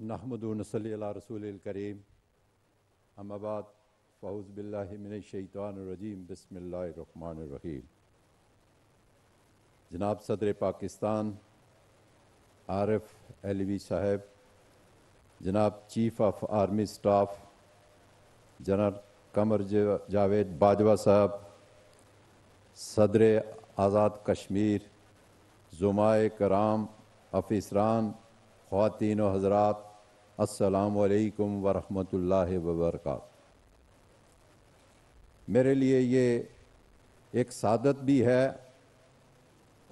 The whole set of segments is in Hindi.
नहमदून रसूल करीम अम्माबाद फ़ाउज़ बिल्लाशैतानरजीम बसमीम जनाब सदर पाकिस्तान आरफ एलवी साहब जनाब chief of army staff general Qamar Javed Bajwa साहब सदर आज़ाद कश्मीर जुमाए कराम अफिसरान खातिन हज़रात असलकम वरहमल वबरक मेरे लिए ये एक सादत भी है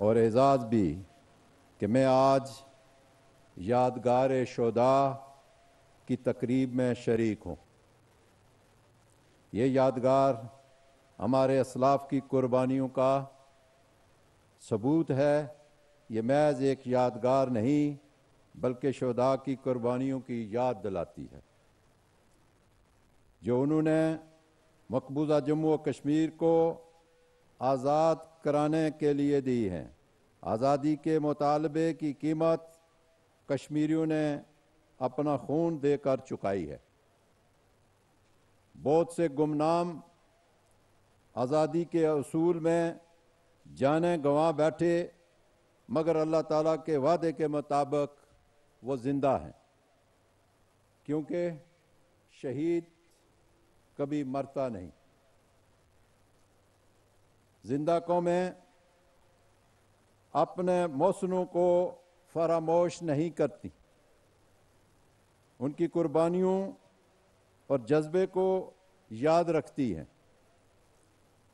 और एजाज़ भी कि मैं आज यादगार शोदा की तकरीब में शरीक हूँ ये यादगार हमारे असलाफ की कुर्बानियों का सबूत है ये महज एक यादगार नहीं बल्कि शहदा की कुर्बानियों की याद दिलाती है जो उन्होंने मकबूजा जम्मू और कश्मीर को आज़ाद कराने के लिए दी हैं आज़ादी के मुतालबे की कीमत कश्मीरियों ने अपना खून देकर चुकाई है बहुत से गुमनाम आज़ादी के असूल में जाने गंवा बैठे मगर अल्लाह ताला के वादे के मुताबिक वो ज़िंदा हैं क्योंकि शहीद कभी मरता नहीं जिंदा कौमें अपने मौसमों को फरामोश नहीं करती उनकी कुर्बानियों और जज्बे को याद रखती है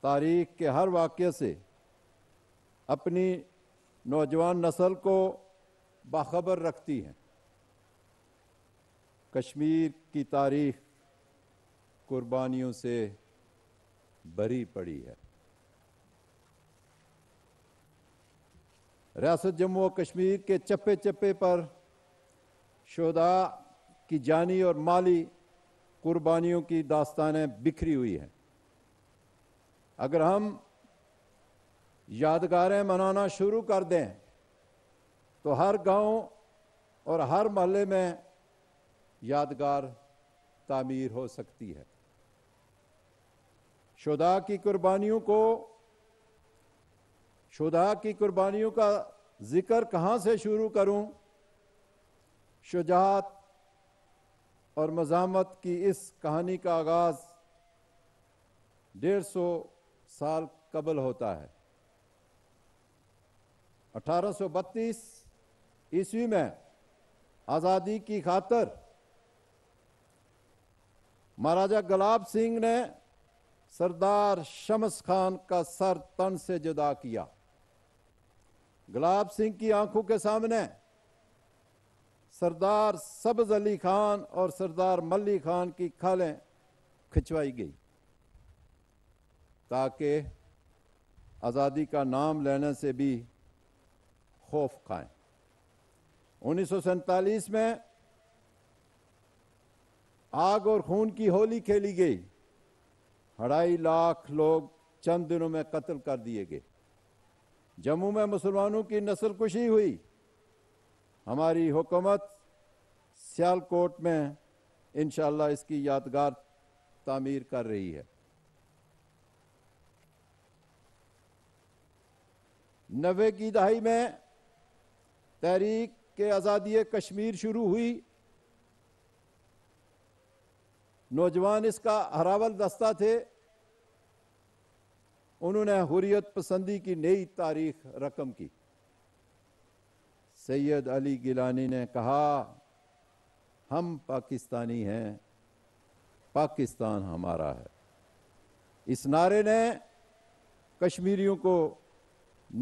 तारीख के हर वाक़े से अपनी नौजवान नस्ल को बाखबर रखती हैं कश्मीर की तारीख कुर्बानियों से भरी पड़ी है रियासत जम्मू और कश्मीर के चप्पे चप्पे पर शोदा की जानी और माली कुर्बानियों की दास्तानें बिखरी हुई हैं अगर हम यादगारें मनाना शुरू कर दें तो हर गांव और हर मोहल्ले में यादगार तामीर हो सकती है शुदा की कुर्बानियों को शुदा की कुर्बानियों का जिक्र कहां से शुरू करूं शुजात और मजामत की इस कहानी का आगाज़ डेढ़ सौ साल कबल होता है अठारह सौ बत्तीस ईस्वी में आज़ादी की खातर महाराजा गुलाब सिंह ने सरदार शमस खान का सर तन से जुदा किया गुलाब सिंह की आंखों के सामने सरदार सबज अली खान और सरदार मल्ली खान की खालें खिंचवाई गई ताकि आज़ादी का नाम लेने से भी खौफ खाएं उन्नीस में आग और खून की होली खेली गई अढ़ाई लाख लोग चंद दिनों में कत्ल कर दिए गए जम्मू में मुसलमानों की नस्ल कुशी हुई हमारी हुकूमत सियालकोट में इन इसकी यादगार तामीर कर रही है नब्बे की दहाई में तहरीक कि आज़ादी कश्मीर शुरू हुई नौजवान इसका हरावल दस्ता थे उन्होंने हुरियत पसंदी की नई तारीख रकम की सैयद अली गिलानी ने कहा हम पाकिस्तानी हैं पाकिस्तान हमारा है इस नारे ने कश्मीरियों को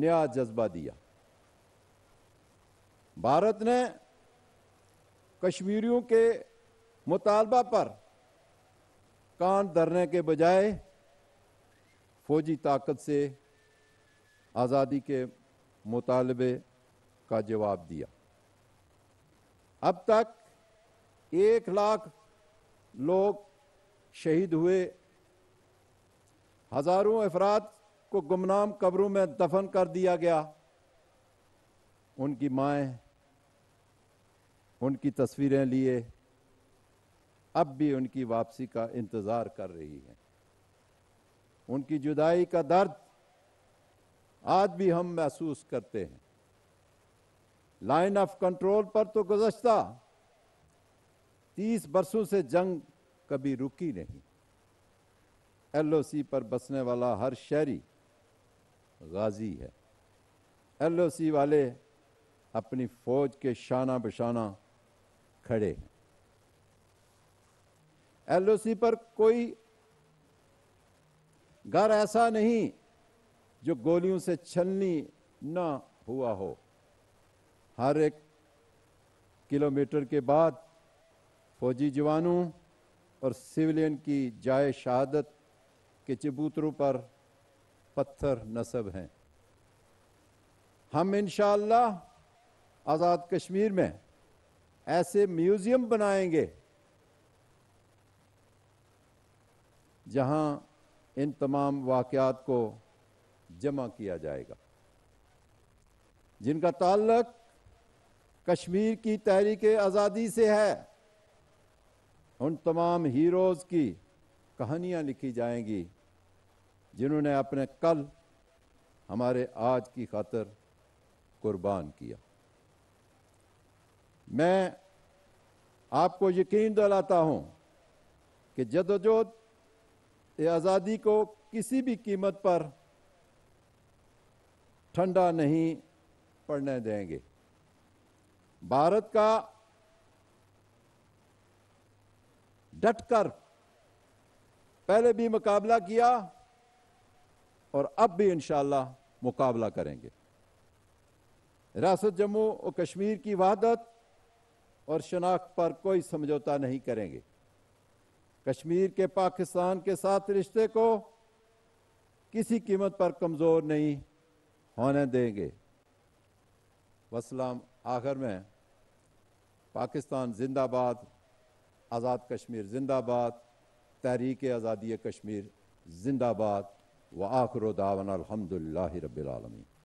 नया जज्बा दिया भारत ने कश्मीरियों के मुतालबा पर कान धरने के बजाय फौजी ताकत से आज़ादी के मुतालबे का जवाब दिया अब तक एक लाख लोग शहीद हुए हज़ारों अफराद को गुमनाम कब्रों में दफन कर दिया गया उनकी माएँ उनकी तस्वीरें लिए अब भी उनकी वापसी का इंतज़ार कर रही है उनकी जुदाई का दर्द आज भी हम महसूस करते हैं लाइन ऑफ कंट्रोल पर तो गुजश्ता तीस बरसों से जंग कभी रुकी नहीं एलओसी पर बसने वाला हर शहरी गाजी है एलओसी वाले अपनी फौज के शाना बशाना खड़े एलओसी पर कोई घर ऐसा नहीं जो गोलियों से छलनी ना हुआ हो हर एक किलोमीटर के बाद फौजी जवानों और सिविलियन की जाय शहादत के चबूतरों पर पत्थर नसब हैं हम इन आज़ाद कश्मीर में ऐसे म्यूजियम बनाएंगे जहां इन तमाम वाकयात को जमा किया जाएगा जिनका ताल्लक कश्मीर की तहरीक आज़ादी से है उन तमाम हीरोज़ की कहानियाँ लिखी जाएंगी जिन्होंने अपने कल हमारे आज की खातर कुर्बान किया मैं आपको यकीन दिलाता हूं कि जदोजहद आज़ादी को किसी भी कीमत पर ठंडा नहीं पड़ने देंगे भारत का डटकर पहले भी मुकाबला किया और अब भी इनशाला मुकाबला करेंगे रियासत जम्मू और कश्मीर की वहादत और शनाख्त पर कोई समझौता नहीं करेंगे कश्मीर के पाकिस्तान के साथ रिश्ते को किसी कीमत पर कमज़ोर नहीं होने देंगे वसलाम आखिर में पाकिस्तान जिंदाबाद आज़ाद कश्मीर जिंदाबाद तहरीक आज़ादी कश्मीर जिंदाबाद व आखर दावन अलहमदिल्ला रबालमी